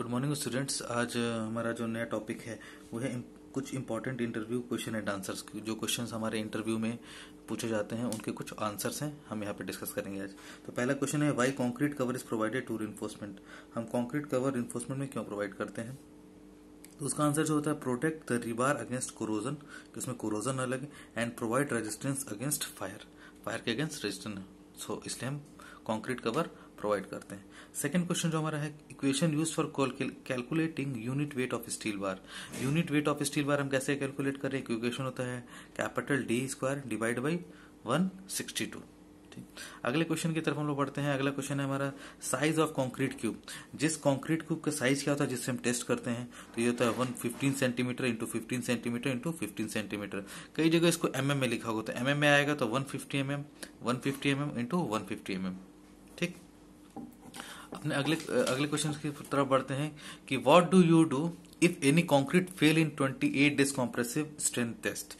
good morning students आज हमारा जो नया टॉपिक है वो है कुछ important interview question and answers जो क्वेश्चन हमारे इंटरव्यू में पूछे जाते हैं उनके कुछ आंसर्स हैं हम यहाँ पे डिस्कस करेंगे आज तो पहला क्वेश्चन है why concrete cover is provided to reinforcement हम कॉन्क्रीट कवर इन्फोर्समेंट में क्यों प्रोवाइड करते हैं तो उसका आंसर जो होता है protect the rebar against corrosion उसमें कोरोजन न लगे and provide resistance against fire fire के अगेंस्ट रेजिस्टेंस सो इसलिए हम कॉन्क्रीट कवर प्रोवाइड करते हैं सेकंड क्वेश्चन जो हमारा है equation use for calculating unit weight of steel bar unit weight of steel bar हम कैसे कैलकुलेट करें इक्वेशन होता है capital D square divide by one sixty two अगले क्वेश्चन की तरफ हम लोग बढ़ते हैं अगला क्वेश्चन है हमारा साइज ऑफ कंक्रीट क्यूब जिस कंक्रीट क्यूब का साइज क्या होता है जिससे हम टेस्ट करते हैं तो ये होता है one fifteen centimetre into fifteen centimetre into fifteen centimetre कई जगह इसको एमएम में लिखा होगा तो एमएम में आएगा तो one fifty M M one fifty M M into one fifty MM ठीक अपने अगले अगले क्वेश्चन की तरफ बढ़ते हैं कि what do you do if any concrete fail in 28 days compressive strength test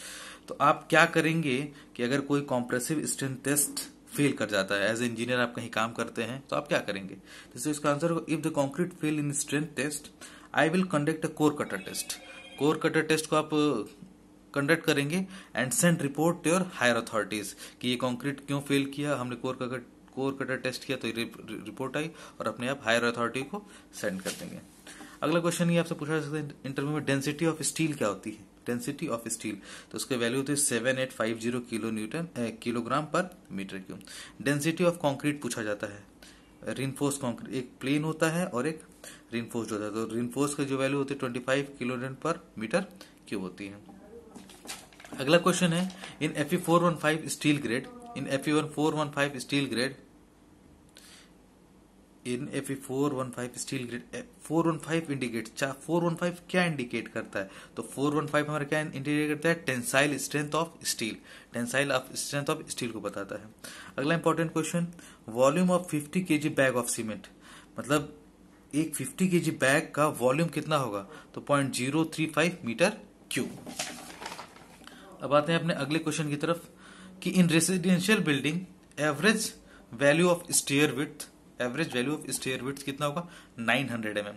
तो आप क्या करेंगे कि अगर कोई कॉम्प्रेसिव स्ट्रेंथ टेस्ट फेल कर जाता है एज ए इंजीनियर आप कहीं काम करते हैं तो आप क्या करेंगे जैसे तो इसका आंसर होगा if the concrete fail in strength test I will conduct a core cutter test core cutter test को आप कंडक्ट करेंगे and send report to your higher authorities कि ये कंक्रीट क्यों फेल किया हमने core cutter core cutter test किया तो रिपोर्ट आई और अपने आप हायर अथॉरिटी को सेंड कर देंगे अगला क्वेश्चन ये आपसे पूछा जा सकता है इंटरव्यू में डेंसिटी ऑफ स्टील क्या होती है डेंसिटी ऑफ स्टील तो उसके वैल्यू होती है seven eight five zero kilo newton kilogram per metre cube density of concrete पूछा जाता है रिनफोर्स कॉन्क्रीट एक प्लेन होता है और एक रिनफोर्स होता है तो रिनफोर्स का जो वैल्यू होती है twenty five kilo newton per metre cube होती है अगला क्वेश्चन है in F four one five steel grade in F four one five steel grade in F four one five steel grade four one five indicate four one five क्या indicate करता है तो four one five हमारा क्या indicate करता है tensile strength of steel tensile of strength of steel को बताता है अगला important question volume of fifty K G bag of cement मतलब एक फिफ्टी के जी बैग का वॉल्यूम कितना होगा तो point zero three five metre cube अब आते हैं अपने अगले क्वेश्चन की तरफ कि in residential building average value of stair width average value of stair width कितना होगा 900 hundred M M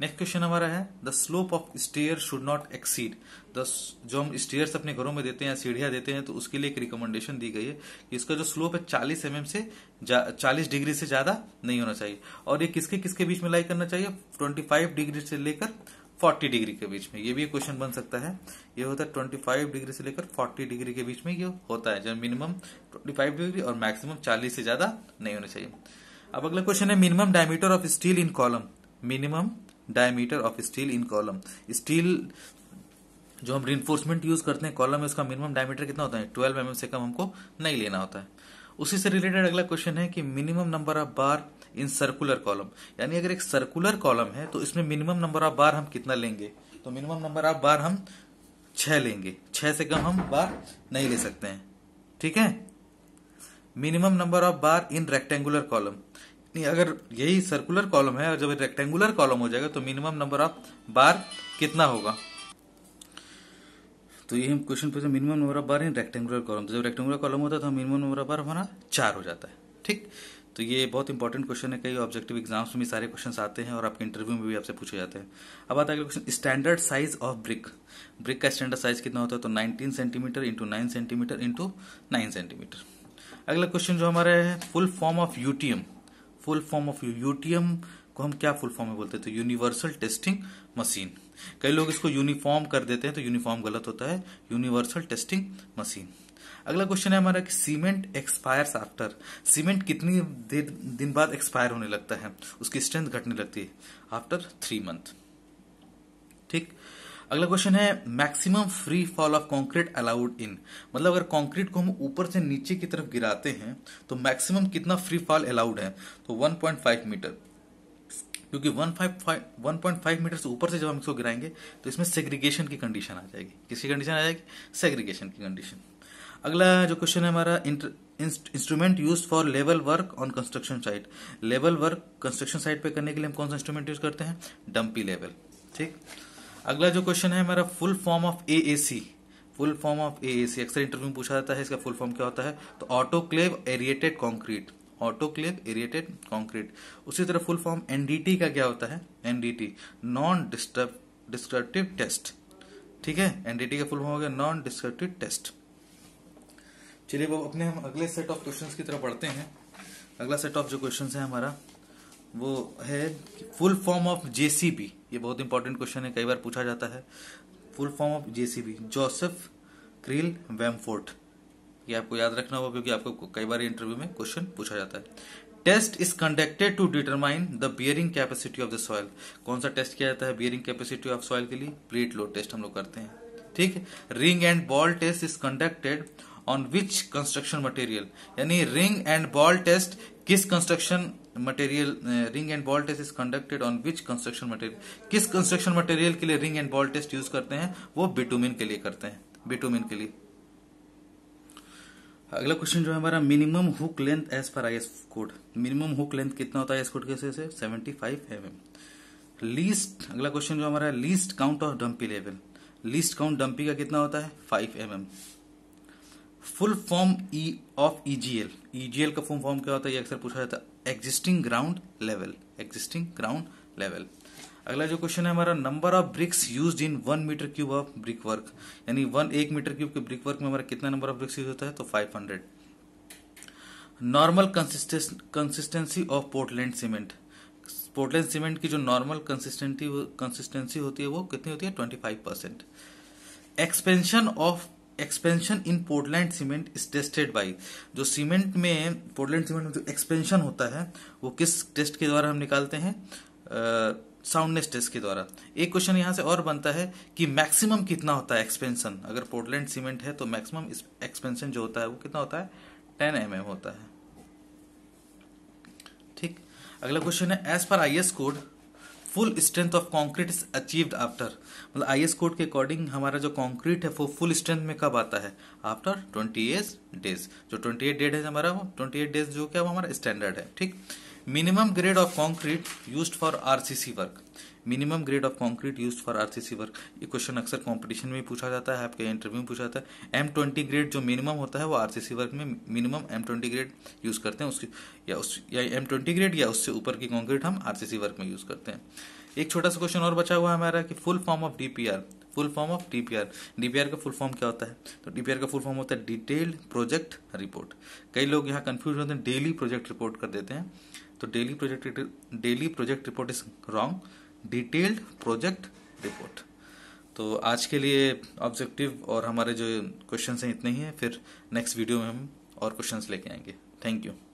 next question हमारा है the slope of stair should not exceed the तो जो हम स्टेयर्स अपने घरों में देते हैं सीढ़ियां देते हैं तो उसके लिए एक रिकमेंडेशन दी गई है कि इसका जो स्लोप है चालीस एम mm से चालीस डिग्री से ज्यादा नहीं होना चाहिए और ये किसके किसके बीच में लाई करना चाहिए ट्वेंटी फाइव डिग्री से लेकर फोर्टी डिग्री के बीच में ये भी एक क्वेश्चन बन सकता है ये होता है ट्वेंटी फाइव डिग्री से लेकर फोर्टी डिग्री के बीच में ये होता है जब मिनिमम ट्वेंटी फाइव डिग्री और मैक्सिमम चालीस से ज्यादा नहीं होना चाहिए अब अगला क्वेश्चन है minimum diameter of steel in column minimum diameter of steel in column steel जो हम रिन्फोर्समेंट यूज करते हैं कॉलम में उसका मिनिमम डायमीटर कितना होता है ट्वेल्व एमएम mm से कम हमको नहीं लेना होता है उसी से रिलेटेड अगला क्वेश्चन है कि minimum number of bar in circular column यानी अगर एक सर्कुलर कॉलम है तो इसमें मिनिमम नंबर ऑफ बार हम कितना लेंगे तो मिनिमम नंबर ऑफ बार हम छह लेंगे छह से कम हम बार नहीं ले सकते हैं ठीक है minimum number of bar in rectangular column अगर यही सर्कुलर कॉलम है और जब रेक्टेंगुलर कॉलम हो जाएगा तो मिनिमम नंबर ऑफ बार कितना होगा तो ये हम क्वेश्चन पूछे minimum number of bar in rectangular column जब रेक्टेंगुलर कॉलम होता है तो मिनिमम नंबर ऑफ बार हमारा चार हो जाता है ठीक तो ये बहुत इंपॉर्टेंट क्वेश्चन है कई ऑब्जेक्टिव एग्जाम्स में सारे क्वेश्चन आते हैं और आपके इंटरव्यू में भी आपसे पूछे जाते हैं अब आता है question standard size of brick brick का स्टैंडर्ड साइज कितना होता है तो 19 centimetre into nine centimetre into nine centimetre अगला क्वेश्चन जो हमारा है full form of UTM full form of UTM को हम क्या फुल फॉर्म में बोलते हैं तो यूनिवर्सल टेस्टिंग मशीन कई लोग इसको यूनिफॉर्म कर देते हैं तो यूनिफॉर्म गलत होता है यूनिवर्सल टेस्टिंग मशीन अगला क्वेश्चन है हमारा कि सीमेंट एक्सपायर्स आफ्टर सीमेंट कितनी देर दिन बाद एक्सपायर होने लगता है उसकी स्ट्रेंथ घटने लगती है आफ्टर थ्री मंथ ठीक अगला क्वेश्चन है maximum free fall of concrete allowed in मतलब अगर कंक्रीट को हम ऊपर से नीचे की तरफ गिराते हैं तो मैक्सिमम कितना फ्री फॉल अलाउड है तो 1.5 मीटर क्योंकि 1.5 1.5 मीटर से ऊपर से जब हम इसको गिराएंगे तो इसमें सेग्रीगेशन की कंडीशन आ जाएगी किसकी कंडीशन आ जाएगी सेग्रीगेशन की कंडीशन अगला जो क्वेश्चन है हमारा instrument use for level work on construction site level work construction site पे करने के लिए हम कौन सा इंस्ट्रूमेंट यूज करते हैं डम्पी लेवल ठीक अगला जो क्वेश्चन है हमारा full form of A A C full form of A A C अक्सर इंटरव्यू में पूछा जाता है इसका फुल फॉर्म क्या होता है तो autoclave aerated concrete autoclave aerated concrete उसी तरह फुल फॉर्म एनडीटी का क्या होता है NDT non disturb descriptive test ठीक है एनडीटी का फुल फॉर्म हो गया नॉन डिस्क्रिप्टिव टेस्ट चलिए अब अपने हम अगले सेट ऑफ क्वेश्चंस की तरफ बढ़ते हैं अगला सेट ऑफ जो क्वेश्चंस है हमारा वो है फुल फॉर्म ऑफ जेसीबी ये बहुत इंपॉर्टेंट क्वेश्चन है कई बार पूछा जाता है full form of JCB Joseph Cyril Bamford ये आपको याद रखना होगा क्योंकि आपको कई बार इंटरव्यू में क्वेश्चन पूछा जाता है test is conducted to determine the bearing capacity of the soil कौन सा टेस्ट किया जाता है बियरिंग कैपेसिटी ऑफ सॉइल के लिए प्लेट लोड टेस्ट हम लोग करते हैं ठीक है ring and ball test is conducted on which construction material यानी रिंग एंड बॉल टेस्ट किस construction material ring and ball test is conducted on which construction material किस कंस्ट्रक्शन मटेरियल के लिए ring and ball test use करते हैं वो bitumen के लिए करते हैं बिटुमिन के लिए अगला क्वेश्चन जो है हमारा minimum hook length as per I S code minimum hook length कितना होता है एस कोड के से seventy five M M least अगला क्वेश्चन जो हमारा least count of dumpy level least count dumpy का कितना होता है five M M full form E of EGL EGL का फुल फॉर्म क्या होता है ये अक्सर पूछा जाता है existing ground level existing ground level अगला जो क्वेश्चन है हमारा number of bricks used in one metre cube of brick work यानी वन एक मीटर क्यूब के ब्रिक वर्क में हमारा कितना नंबर ऑफ ब्रिक्स यूज होता है तो five hundred normal consistency of Portland cement Portland cement की जो नॉर्मल कंसिस्टेंटी कंसिस्टेंसी होती है वो कितनी होती है twenty five percent expansion of expansion in Portland cement is tested by जो सीमेंट में पोर्टलैंड सीमेंट में जो एक्सपेंशन होता है वो किस टेस्ट के द्वारा हम निकालते हैं साउंडनेस टेस्ट के द्वारा एक क्वेश्चन यहाँ से और बनता है कि मैक्सिमम कितना होता है एक्सपेंशन अगर पोर्टलैंड सीमेंट है तो मैक्सिमम एक्सपेंशन जो होता है वो कितना होता है टेन एम mm होता है ठीक अगला क्वेश्चन है as per I code full strength of concrete is achieved after मतलब आई एस कोड के अकॉर्डिंग हमारा जो कॉन्क्रीट है वो फुल स्ट्रेंथ में कब आता है आफ्टर ट्वेंटी एट डेज जो ट्वेंटी एट डेट है हमारा वो ट्वेंटी एट डेज जो क्या वो हमारा स्टैंडर्ड है ठीक minimum grade of concrete use for RCC work minimum grade of concrete use for RCC work ये क्वेश्चन अक्सर कंपटीशन में पूछा जाता है आपके इंटरव्यू में पूछा जाता है एम ट्वेंटी ग्रेड जो मिनिमम होता है वो आरसीसी वर्क में minimum M twenty grade use करते हैं उसकी या उस या एम ट्वेंटी ग्रेड या उससे ऊपर की कॉन्क्रीट हम आरसीसी वर्क में यूज करते हैं एक छोटा सा क्वेश्चन और बचा हुआ है हमारा कि full form of DPR full form of DPR DPR का फुल फॉर्म क्या होता है तो डीपीआर का फुल फॉर्म होता है डिटेल्ड प्रोजेक्ट रिपोर्ट कई लोग यहाँ कंफ्यूज होते हैं डेली प्रोजेक्ट रिपोर्ट कर देते हैं तो daily project daily project report is wrong detailed project report तो आज के लिए ऑब्जेक्टिव और हमारे जो क्वेश्चन हैं इतने ही हैं फिर नेक्स्ट वीडियो में हम और क्वेश्चन लेके आएंगे थैंक यू